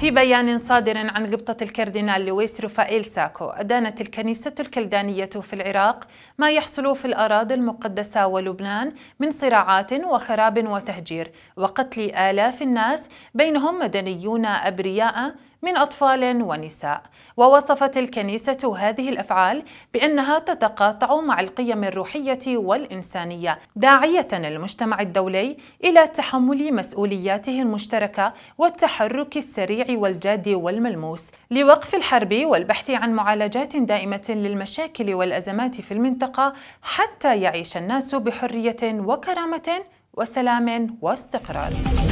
في بيان صادر عن غبطة الكاردينال لويس رفائيل ساكو أدانت الكنيسة الكلدانية في العراق ما يحصل في الأراضي المقدسة ولبنان من صراعات وخراب وتهجير وقتل آلاف الناس بينهم مدنيون أبرياء من أطفال ونساء ووصفت الكنيسة هذه الأفعال بأنها تتقاطع مع القيم الروحية والإنسانية داعية المجتمع الدولي إلى تحمل مسؤولياته المشتركة والتحرك السريع والجاد والملموس لوقف الحرب والبحث عن معالجات دائمة للمشاكل والأزمات في المنطقة حتى يعيش الناس بحرية وكرامة وسلام واستقرار